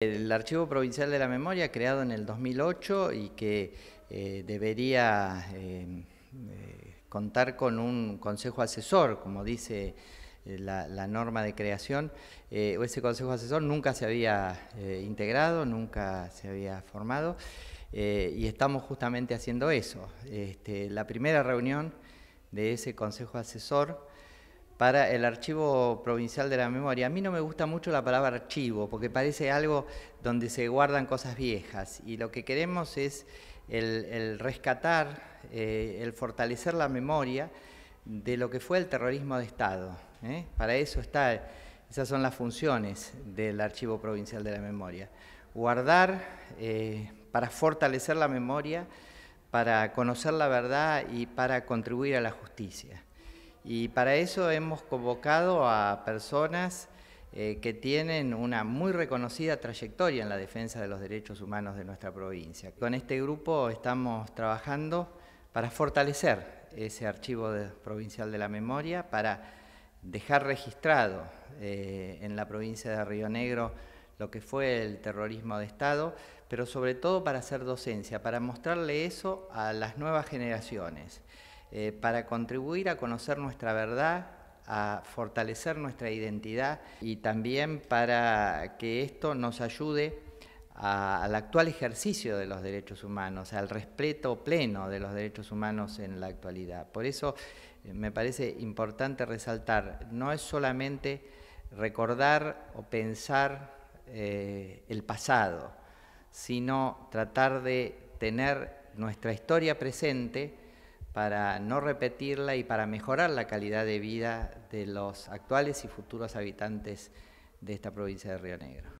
El Archivo Provincial de la Memoria, creado en el 2008 y que eh, debería em, eh, contar con un consejo asesor, como dice eh, la, norma de creación, ese consejo asesor nunca se había integrado, nunca se había formado y estamos justamente haciendo eso. Este, la primera reunión de ese consejo asesor para el Archivo Provincial de la Memoria. A mí no me gusta mucho la palabra archivo, porque parece algo donde se guardan cosas viejas. Y lo que queremos es el, rescatar, eh, el fortalecer la memoria de lo que fue el terrorismo de Estado. ¿eh? Para eso está, esas son las funciones del Archivo Provincial de la Memoria. Guardar eh, para fortalecer la memoria, para conocer la verdad y para contribuir a la justicia. Y para eso hemos convocado a personas eh, que tienen una muy reconocida trayectoria en la defensa de los derechos humanos de nuestra provincia. Con este grupo estamos trabajando para fortalecer ese archivo provincial de la memoria, para dejar registrado eh, en la provincia de Río Negro lo que fue el terrorismo de Estado, pero sobre todo para hacer docencia, para mostrarle eso a las nuevas generaciones. Eh, para contribuir a conocer nuestra verdad, a fortalecer nuestra identidad y también para que esto nos ayude al actual ejercicio de los derechos humanos, al respeto pleno de los derechos humanos en la actualidad. Por eso eh, me parece importante resaltar, no es solamente recordar o pensar eh, el pasado, sino tratar de tener nuestra historia presente, para no repetirla y para mejorar la calidad de vida de los actuales y futuros habitantes de esta provincia de Río Negro.